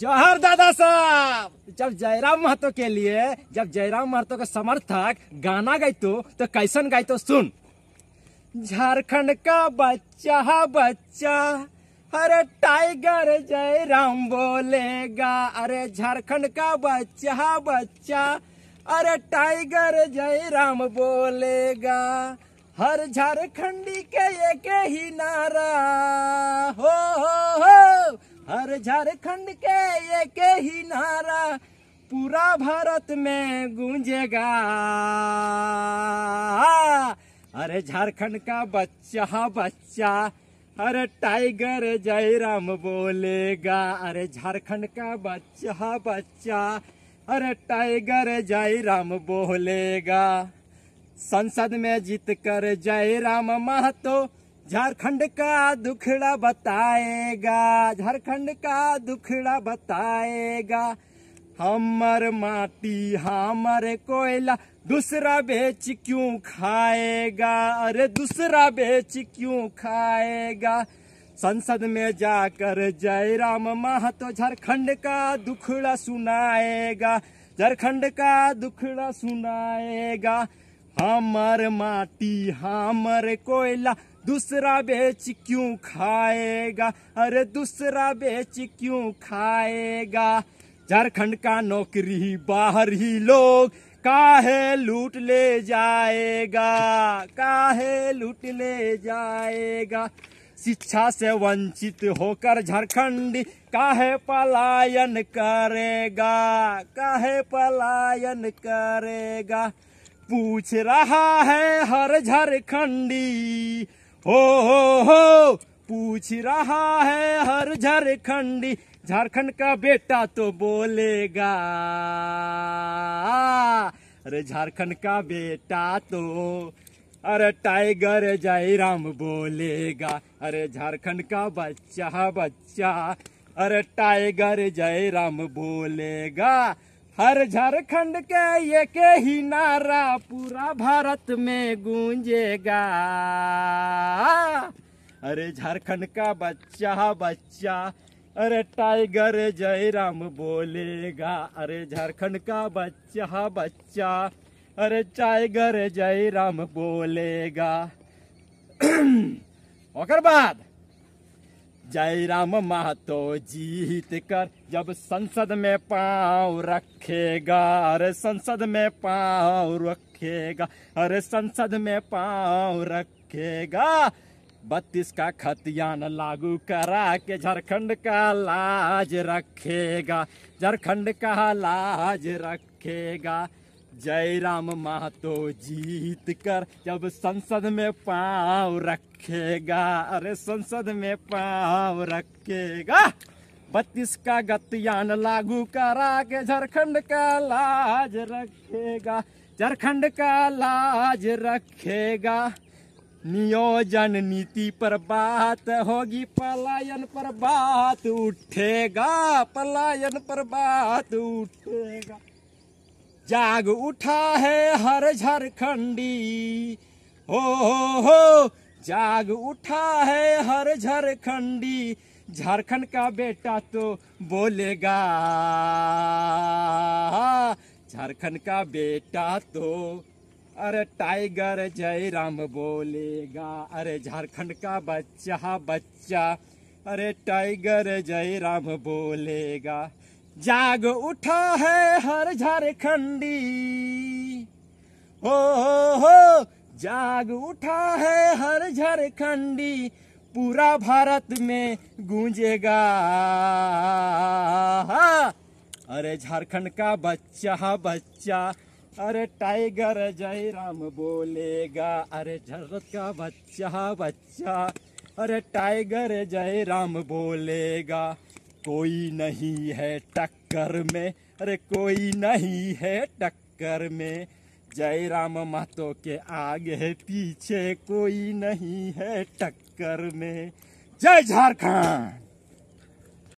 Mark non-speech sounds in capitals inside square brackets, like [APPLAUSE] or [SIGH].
जोहर दादा साहब जब जयराम महतो के लिए जब जयराम महतो के समर्थक गाना गाय तो कैसन तो सुन झारखंड का बच्चा बच्चा अरे टाइगर जयराम बोलेगा अरे झारखंड का बच्चा बच्चा अरे टाइगर जयराम बोलेगा हर झारखंडी के एक ही नारा पूरे झारखंड के एक ही नारा पूरा भारत में गूंजेगा अरे झारखंड का बच्चा बच्चा अरे टाइगर जयराम बोलेगा अरे झारखंड का बच्चा बच्चा अरे टाइगर जयराम बोलेगा संसद में जीत कर जयराम महतो झारखंड का दुखड़ा बताएगा झारखंड का दुखड़ा बताएगा हमर माटी हमर कोयला दूसरा बेच क्यों खाएगा अरे दूसरा बेच क्यों खाएगा संसद में जाकर जयराम महतो झारखंड का दुखड़ा सुनाएगा झारखंड का दुखड़ा सुनाएगा हमर माटी हमर कोयला दूसरा बेच क्यों खाएगा अरे दूसरा बेच क्यों खाएगा झारखंड का नौकरी बाहर ही लोग काहे लूट ले जाएगा काहे लूट ले जाएगा शिक्षा से वंचित होकर झारखंड काहे पलायन करेगा काहे पलायन करेगा पूछ रहा है हर झारखंडी हो हो हो पूछ रहा है हर झारखंडी झारखंड का बेटा तो बोलेगा अरे झारखंड का बेटा तो अरे टाइगर जयराम बोलेगा अरे झारखंड का बच्चा बच्चा अरे टाइगर जयराम बोलेगा हर झारखंड के ये के ही नारा पूरा भारत में गूंजेगा अरे झारखंड का बच्चा बच्चा अरे टाइगर जयराम बोलेगा अरे झारखंड का बच्चा बच्चा अरे टाइगर जयराम बोलेगा और [CLEARS THROAT] बाद जय राम महतो जीत कर जब संसद में पाँव रखेगा अरे संसद में पाँव रखेगा अरे संसद में पाँव रखेगा बत्तीस का खतियान लागू करा के झारखंड का लाज रखेगा झारखंड का लाज रखेगा जय राम महतो जीत कर जब संसद में पाँव रखेगा अरे संसद में पाँव रखेगा बत्तीस का गतियान लागू करा के झारखंड का लाज रखेगा झारखंड का लाज रखेगा नियोजन नीति पर बात होगी पलायन पर बात उठेगा पलायन पर बात उठेगा जाग उठा है हर झारखंडी हो हो हो जाग उठा है हर झारखंडी झारखंड का बेटा तो बोलेगा झारखंड का बेटा तो अरे टाइगर जय राम बोलेगा अरे झारखंड का बच्चा बच्चा अरे टाइगर जय राम बोलेगा जाग उठा है हर झारखंडी हो हो जाग उठा है हर झारखंडी पूरा भारत में गूंजेगा अरे झारखंड का बच्चा बच्चा अरे टाइगर जय राम बोलेगा अरे झारखंड का बच्चा बच्चा अरे टाइगर जय राम बोलेगा कोई नहीं है टक्कर में अरे कोई नहीं है टक्कर में जय राम महतो के आगे पीछे कोई नहीं है टक्कर में जय झारखंड